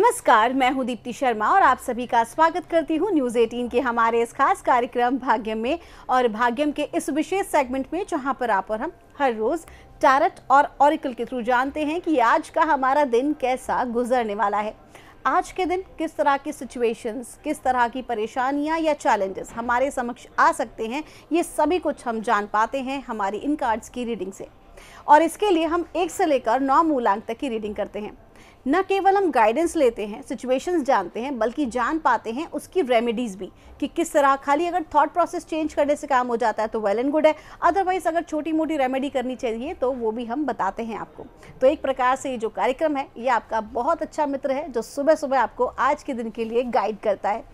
नमस्कार मैं हूं दीप्ति शर्मा और आप सभी का स्वागत करती हूं न्यूज़ 18 के हमारे इस खास कार्यक्रम भाग्यम में और भाग्यम के इस विशेष सेगमेंट में जहां पर आप और हम हर रोज़ टैरट और ऑरिकल के थ्रू जानते हैं कि आज का हमारा दिन कैसा गुजरने वाला है आज के दिन किस तरह की सिचुएशंस किस तरह की परेशानियां या चैलेंजेस हमारे समक्ष आ सकते हैं ये सभी कुछ हम जान पाते हैं हमारी इन कार्ड्स की रीडिंग से और इसके लिए हम एक से लेकर नौ मूलांक तक की रीडिंग करते हैं न केवल हम गाइडेंस लेते हैं सिचुएशंस जानते हैं बल्कि जान पाते हैं उसकी रेमेडीज़ भी कि किस तरह खाली अगर थॉट प्रोसेस चेंज करने से काम हो जाता है तो वेल एंड गुड है अदरवाइज़ अगर छोटी मोटी रेमेडी करनी चाहिए तो वो भी हम बताते हैं आपको तो एक प्रकार से ये जो कार्यक्रम है ये आपका बहुत अच्छा मित्र है जो सुबह सुबह आपको आज के दिन के लिए गाइड करता है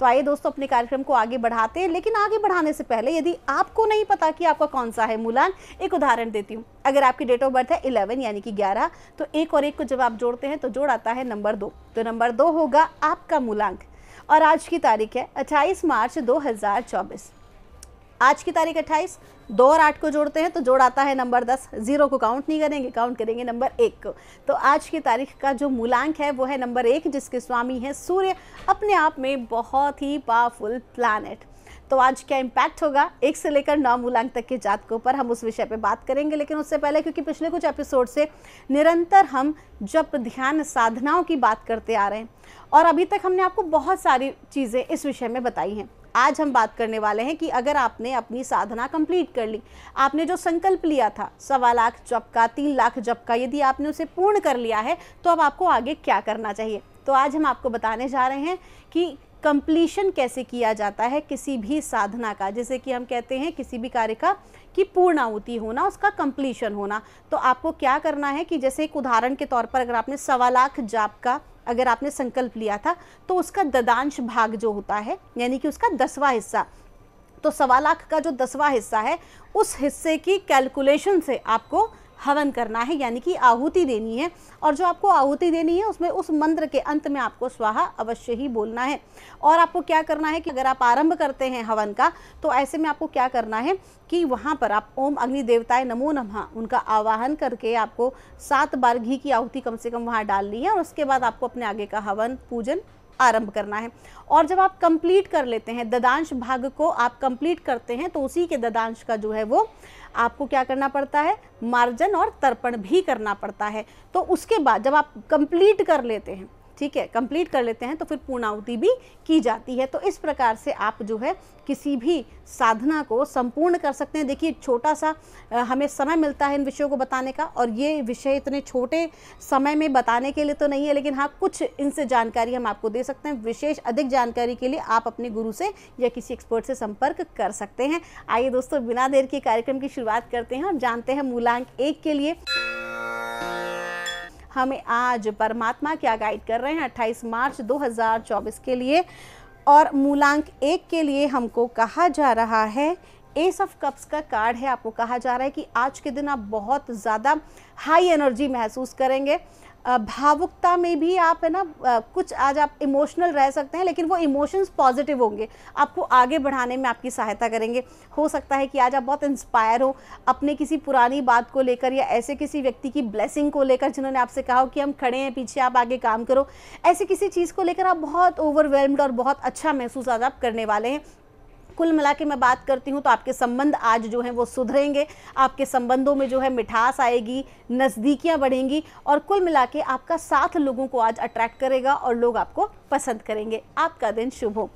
तो आइए दोस्तों अपने कार्यक्रम को आगे बढ़ाते हैं लेकिन आगे बढ़ाने से पहले यदि आपको नहीं पता कि आपका कौन सा है मूलान एक उदाहरण देती हूँ अगर आपकी डेट ऑफ बर्थ है इलेवन यानी कि ग्यारह तो एक और एक को जब आप जोड़ते हैं तो जोड़ आता है नंबर दो तो नंबर दो होगा आपका मूलांक और आज की तारीख है अट्ठाईस मार्च दो आज की तारीख अट्ठाईस दो और आठ को जोड़ते हैं तो जोड़ आता है नंबर दस जीरो को काउंट नहीं करेंगे काउंट करेंगे नंबर एक को तो आज की तारीख का जो मूलांक है वो है नंबर एक जिसके स्वामी है सूर्य अपने आप में बहुत ही पावरफुल प्लानट तो आज क्या इम्पैक्ट होगा एक से लेकर नौ मूलांक तक के जातकों पर हम उस विषय पर बात करेंगे लेकिन उससे पहले क्योंकि पिछले कुछ एपिसोड से निरंतर हम जब ध्यान साधनाओं की बात करते आ रहे हैं और अभी तक हमने आपको बहुत सारी चीज़ें इस विषय में बताई हैं आज हम बात करने वाले हैं कि अगर आपने अपनी साधना कंप्लीट कर ली आपने जो संकल्प लिया था सवा लाख जब का तीन लाख जब का यदि आपने उसे पूर्ण कर लिया है तो अब आपको आगे क्या करना चाहिए तो आज हम आपको बताने जा रहे हैं कि कंप्लीशन कैसे किया जाता है किसी भी साधना का जैसे कि हम कहते हैं किसी भी कार्य का कि आहुति होना उसका कंप्लीशन होना तो आपको क्या करना है कि जैसे एक उदाहरण के तौर पर अगर आपने सवा लाख जाप का अगर आपने संकल्प लिया था तो उसका ददांश भाग जो होता है यानी कि उसका दसवा हिस्सा तो सवा लाख का जो दसवा हिस्सा है उस हिस्से की कैलकुलेशन से आपको हवन करना है यानी कि आहुति देनी है और जो आपको आहुति देनी है उसमें उस मंत्र के अंत में आपको स्वाहा अवश्य ही बोलना है और आपको क्या करना है कि अगर आप आरंभ करते हैं हवन का तो ऐसे में आपको क्या करना है कि वहाँ पर आप ओम अग्नि देवताय नमो नमः उनका आवाहन करके आपको सात बार घी की आहुति कम से कम वहाँ डालनी है और उसके बाद आपको अपने आगे का हवन पूजन आरंभ करना है और जब आप कंप्लीट कर लेते हैं ददांश भाग को आप कंप्लीट करते हैं तो उसी के ददांश का जो है वो आपको क्या करना पड़ता है मार्जन और तर्पण भी करना पड़ता है तो उसके बाद जब आप कंप्लीट कर लेते हैं ठीक है कंप्लीट कर लेते हैं तो फिर पूर्णावृति भी की जाती है तो इस प्रकार से आप जो है किसी भी साधना को संपूर्ण कर सकते हैं देखिए छोटा सा हमें समय मिलता है इन विषयों को बताने का और ये विषय इतने छोटे समय में बताने के लिए तो नहीं है लेकिन हाँ कुछ इनसे जानकारी हम आपको दे सकते हैं विशेष अधिक जानकारी के लिए आप अपने गुरु से या किसी एक्सपर्ट से संपर्क कर सकते हैं आइए दोस्तों बिना देर के कार्यक्रम की शुरुआत करते हैं और जानते हैं मूलांक एक के लिए हमें आज परमात्मा क्या गाइड कर रहे हैं अट्ठाईस मार्च 2024 के लिए और मूलांक एक के लिए हमको कहा जा रहा है एस ऑफ कप्स का कार्ड है आपको कहा जा रहा है कि आज के दिन आप बहुत ज़्यादा हाई एनर्जी महसूस करेंगे भावुकता में भी आप है ना कुछ आज आप इमोशनल रह सकते हैं लेकिन वो इमोशंस पॉजिटिव होंगे आपको आगे बढ़ाने में आपकी सहायता करेंगे हो सकता है कि आज आप बहुत इंस्पायर हो अपने किसी पुरानी बात को लेकर या ऐसे किसी व्यक्ति की ब्लेसिंग को लेकर जिन्होंने आपसे कहा हो कि हम खड़े हैं पीछे आप आगे काम करो ऐसी किसी चीज़ को लेकर आप बहुत ओवरवेलम्ड और बहुत अच्छा महसूस आज आप करने वाले हैं कुल मिला के मैं बात करती हूँ तो आपके संबंध आज जो है वो सुधरेंगे आपके संबंधों में जो है मिठास आएगी नज़दीकियाँ बढ़ेंगी और कुल मिला के आपका साथ लोगों को आज अट्रैक्ट करेगा और लोग आपको पसंद करेंगे आपका दिन शुभ हो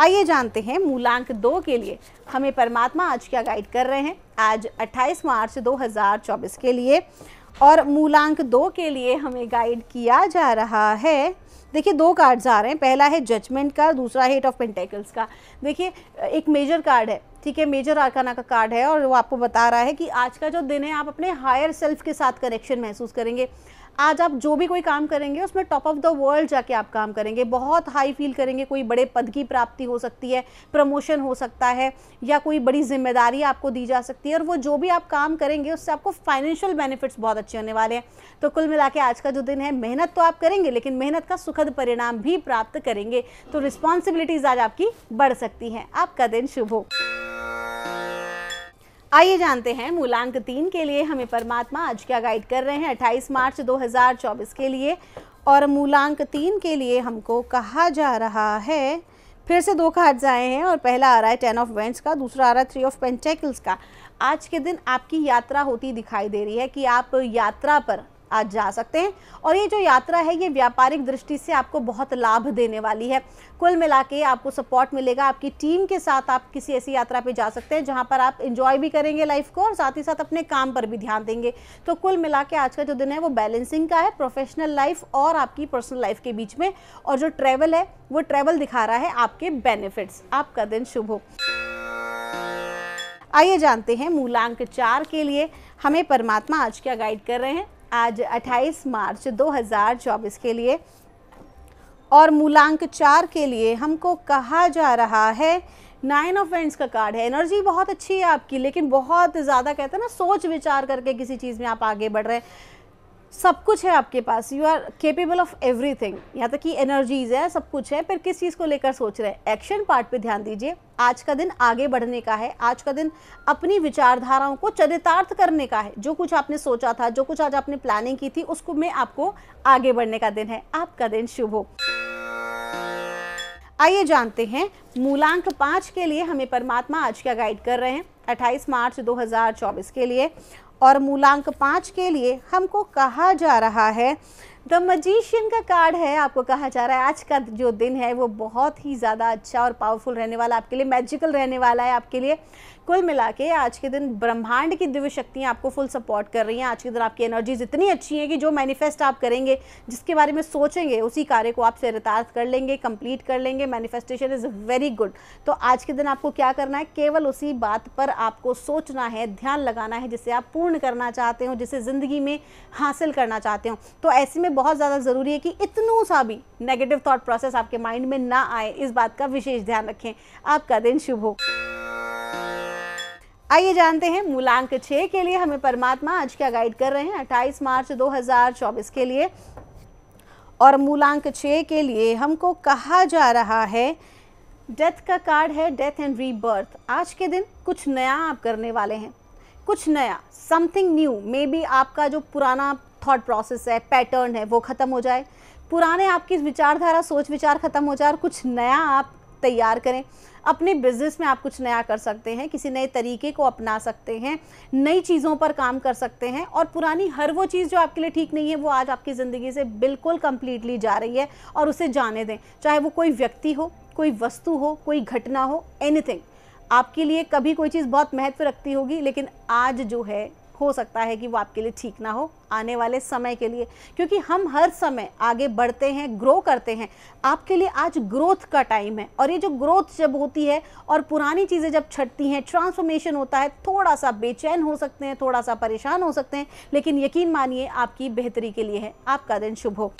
आइए जानते हैं मूलांक दो के लिए हमें परमात्मा आज क्या गाइड कर रहे हैं आज 28 मार्च 2024 के लिए और मूलांक दो के लिए हमें गाइड किया जा रहा है देखिए दो कार्ड्स आ रहे हैं पहला है जजमेंट का दूसरा है एट ऑफ पेंटेकल्स का देखिए एक मेजर कार्ड है ठीक है मेजर आरकाना का कार्ड है और वो आपको बता रहा है कि आज का जो दिन है आप अपने हायर सेल्फ के साथ कनेक्शन महसूस करेंगे आज आप जो भी कोई काम करेंगे उसमें टॉप ऑफ द वर्ल्ड जाके आप काम करेंगे बहुत हाई फील करेंगे कोई बड़े पद की प्राप्ति हो सकती है प्रमोशन हो सकता है या कोई बड़ी जिम्मेदारी आपको दी जा सकती है और वो जो भी आप काम करेंगे उससे आपको फाइनेंशियल बेनिफिट्स बहुत अच्छे होने वाले हैं तो कुल मिला के आज का जो दिन है मेहनत तो आप करेंगे लेकिन मेहनत का सुखद परिणाम भी प्राप्त करेंगे तो रिस्पॉन्सिबिलिटीज़ आज आपकी बढ़ सकती हैं आपका दिन शुभ हो आइए जानते हैं मूलांक तीन के लिए हमें परमात्मा आज क्या गाइड कर रहे हैं 28 मार्च 2024 के लिए और मूलांक तीन के लिए हमको कहा जा रहा है फिर से दो कार्ड्स आए हैं और पहला आ रहा है टेन ऑफ वेंट्स का दूसरा आ रहा है थ्री ऑफ पेंटेकल्स का आज के दिन आपकी यात्रा होती दिखाई दे रही है कि आप यात्रा पर आज जा सकते हैं और ये जो यात्रा है ये व्यापारिक दृष्टि से आपको बहुत लाभ देने वाली है कुल मिला के आपको सपोर्ट मिलेगा आपकी टीम के साथ आप किसी ऐसी यात्रा पर जा सकते हैं जहाँ पर आप इंजॉय भी करेंगे लाइफ को और साथ ही साथ अपने काम पर भी ध्यान देंगे तो कुल मिला के आज का जो दिन है वो बैलेंसिंग का है प्रोफेशनल लाइफ और आपकी पर्सनल लाइफ के बीच में और जो ट्रैवल है वो ट्रैवल दिखा रहा है आपके बेनिफिट्स आपका दिन शुभ हो आइए जानते हैं मूलांक चार के लिए हमें परमात्मा आज क्या गाइड कर रहे हैं आज 28 मार्च 2024 के लिए और मूलांक चार के लिए हमको कहा जा रहा है नाइन ऑफ वेंट्स का कार्ड है एनर्जी बहुत अच्छी है आपकी लेकिन बहुत ज़्यादा कहते हैं ना सोच विचार करके किसी चीज़ में आप आगे बढ़ रहे हैं सब कुछ है आपके पास you are capable of every thing यहाँ तक कि एनर्जीज है सब कुछ है फिर किस चीज़ को लेकर सोच रहे हैं एक्शन पार्ट पे ध्यान दीजिए आज का दिन आगे बढ़ने का है आज का दिन अपनी विचारधाराओं को चरितार्थ करने का है जो कुछ आपने सोचा था जो कुछ आज आपने प्लानिंग की थी उसको में आपको आगे बढ़ने का दिन है आपका दिन शुभ हो आइए जानते हैं मूलांक पाँच के लिए हमें परमात्मा आज क्या गाइड कर रहे हैं 28 मार्च 2024 के लिए और मूलांक पाँच के लिए हमको कहा जा रहा है द मजिशियन का कार्ड है आपको कहा जा रहा है आज का जो दिन है वो बहुत ही ज़्यादा अच्छा और पावरफुल रहने वाला आपके लिए मैजिकल रहने वाला है आपके लिए कुल मिला के आज के दिन ब्रह्मांड की दिव्य शक्तियाँ आपको फुल सपोर्ट कर रही हैं आज के दिन आपकी एनर्जीज इतनी अच्छी हैं कि जो मैनिफेस्ट आप करेंगे जिसके बारे में सोचेंगे उसी कार्य को आप चरितार्थ कर लेंगे कंप्लीट कर लेंगे मैनिफेस्टेशन इज़ वेरी गुड तो आज के दिन आपको क्या करना है केवल उसी बात पर आपको सोचना है ध्यान लगाना है जिसे आप पूर्ण करना चाहते हो जिसे ज़िंदगी में हासिल करना चाहते हो तो ऐसे में बहुत ज़्यादा ज़रूरी है कि इतनों सा भी नेगेटिव थाट प्रोसेस आपके माइंड में ना आए इस बात का विशेष ध्यान रखें आपका दिन शुभ हो आइए जानते हैं मूलांक छः के लिए हमें परमात्मा आज क्या गाइड कर रहे हैं 28 मार्च 2024 के लिए और मूलांक छः के लिए हमको कहा जा रहा है डेथ का कार्ड है डेथ एंड रीबर्थ आज के दिन कुछ नया आप करने वाले हैं कुछ नया समथिंग न्यू मे बी आपका जो पुराना थॉट प्रोसेस है पैटर्न है वो ख़त्म हो जाए पुराने आपकी विचारधारा सोच विचार ख़त्म हो जाए और कुछ नया आप तैयार करें अपने बिजनेस में आप कुछ नया कर सकते हैं किसी नए तरीके को अपना सकते हैं नई चीज़ों पर काम कर सकते हैं और पुरानी हर वो चीज़ जो आपके लिए ठीक नहीं है वो आज आपकी ज़िंदगी से बिल्कुल कम्प्लीटली जा रही है और उसे जाने दें चाहे वो कोई व्यक्ति हो कोई वस्तु हो कोई घटना हो एनीथिंग आपके लिए कभी कोई चीज़ बहुत महत्व रखती होगी लेकिन आज जो है हो सकता है कि वो आपके लिए ठीक ना हो आने वाले समय के लिए क्योंकि हम हर समय आगे बढ़ते हैं ग्रो करते हैं आपके लिए आज ग्रोथ का टाइम है और ये जो ग्रोथ जब होती है और पुरानी चीज़ें जब छटती हैं ट्रांसफॉर्मेशन होता है थोड़ा सा बेचैन हो सकते हैं थोड़ा सा परेशान हो सकते हैं लेकिन यकीन मानिए आपकी बेहतरी के लिए है आपका दिन शुभ हो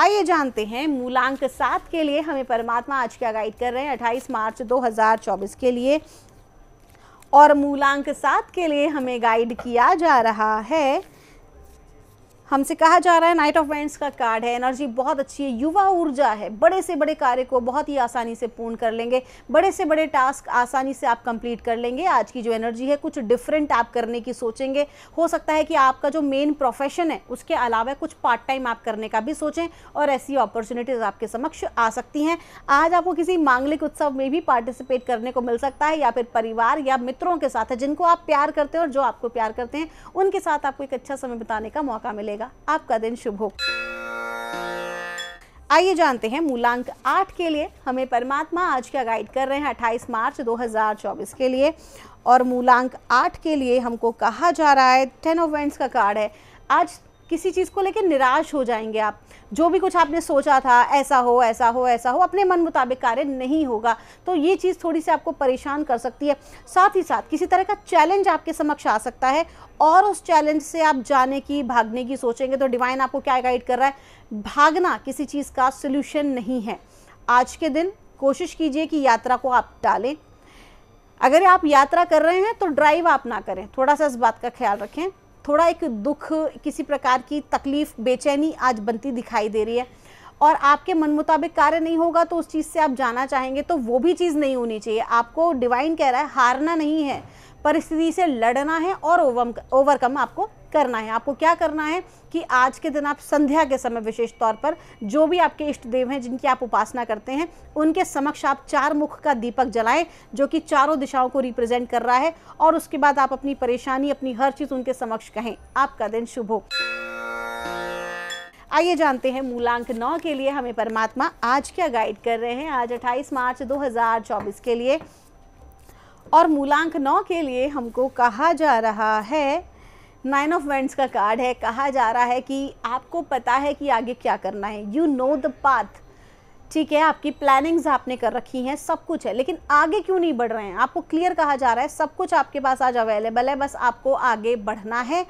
आइए जानते हैं मूलांक सात के लिए हमें परमात्मा आज क्या गाइड कर रहे हैं 28 मार्च 2024 के लिए और मूलांक सात के लिए हमें गाइड किया जा रहा है हमसे कहा जा रहा है नाइट ऑफ वेंट्स का कार्ड है एनर्जी बहुत अच्छी है युवा ऊर्जा है बड़े से बड़े कार्य को बहुत ही आसानी से पूर्ण कर लेंगे बड़े से बड़े टास्क आसानी से आप कंप्लीट कर लेंगे आज की जो एनर्जी है कुछ डिफरेंट आप करने की सोचेंगे हो सकता है कि आपका जो मेन प्रोफेशन है उसके अलावा कुछ पार्ट टाइम आप करने का भी सोचें और ऐसी अपॉर्चुनिटीज़ आपके समक्ष आ सकती हैं आज आपको किसी मांगलिक उत्सव में भी पार्टिसिपेट करने को मिल सकता है या फिर परिवार या मित्रों के साथ जिनको आप प्यार करते हैं और जो आपको प्यार करते हैं उनके साथ आपको एक अच्छा समय बिताने का मौका मिलेगा जाएगा आपका दिन शुभ हो आइए जानते हैं मूलांक आठ के लिए हमें परमात्मा आज क्या गाइड कर रहे हैं 28 मार्च 2024 के लिए और मूलांक आठ के लिए हमको कहा जा रहा है टेन ऑफ वेंट्स का कार्ड है आज किसी चीज़ को लेकर निराश हो जाएंगे आप जो भी कुछ आपने सोचा था ऐसा हो ऐसा हो ऐसा हो अपने मन मुताबिक कार्य नहीं होगा तो ये चीज़ थोड़ी सी आपको परेशान कर सकती है साथ ही साथ किसी तरह का चैलेंज आपके समक्ष आ सकता है और उस चैलेंज से आप जाने की भागने की सोचेंगे तो डिवाइन आपको क्या गाइड कर रहा है भागना किसी चीज़ का सोल्यूशन नहीं है आज के दिन कोशिश कीजिए कि यात्रा को आप डालें अगर आप यात्रा कर रहे हैं तो ड्राइव आप ना करें थोड़ा सा इस बात का ख्याल रखें थोड़ा एक दुख किसी प्रकार की तकलीफ बेचैनी आज बनती दिखाई दे रही है और आपके मन मुताबिक कार्य नहीं होगा तो उस चीज़ से आप जाना चाहेंगे तो वो भी चीज़ नहीं होनी चाहिए आपको डिवाइन कह रहा है हारना नहीं है परिस्थिति से लड़ना है और ओवरकम आपको करना है आपको क्या करना है कि आज के दिन आप संध्या के समय विशेष तौर पर जो भी आपके इष्ट देव हैं जिनकी आप उपासना करते हैं उनके समक्ष आप चार मुख का दीपक जलाएं जो कि चारों दिशाओं को रिप्रेजेंट कर रहा है और उसके बाद आप अपनी परेशानी अपनी हर चीज़ उनके समक्ष कहें आपका दिन शुभ हो आइए जानते हैं मूलांक नौ के लिए हमें परमात्मा आज क्या गाइड कर रहे हैं आज 28 मार्च 2024 के लिए और मूलांक नौ के लिए हमको कहा जा रहा है नाइन ऑफ वेंट्स का कार्ड है कहा जा रहा है कि आपको पता है कि आगे क्या करना है यू नो द पाथ ठीक है आपकी प्लानिंग्स आपने कर रखी हैं सब कुछ है लेकिन आगे क्यों नहीं बढ़ रहे हैं आपको क्लियर कहा जा रहा है सब कुछ आपके पास आज अवेलेबल है बस आपको आगे बढ़ना है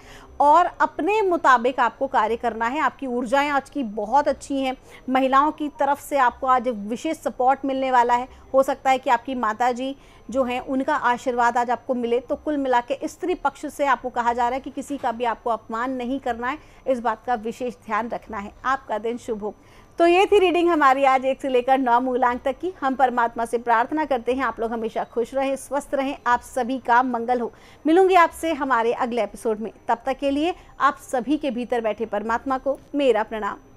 और अपने मुताबिक आपको कार्य करना है आपकी ऊर्जाएं आज की बहुत अच्छी हैं महिलाओं की तरफ से आपको आज विशेष सपोर्ट मिलने वाला है हो सकता है कि आपकी माता जी जो हैं उनका आशीर्वाद आज आपको मिले तो कुल मिला के स्त्री पक्ष से आपको कहा जा रहा है कि किसी का भी आपको अपमान नहीं करना है इस बात का विशेष ध्यान रखना है आपका दिन शुभ हो तो ये थी रीडिंग हमारी आज एक से लेकर नौ मूलांक तक की हम परमात्मा से प्रार्थना करते हैं आप लोग हमेशा खुश रहें स्वस्थ रहें आप सभी का मंगल हो मिलूंगी आपसे हमारे अगले एपिसोड में तब तक के लिए आप सभी के भीतर बैठे परमात्मा को मेरा प्रणाम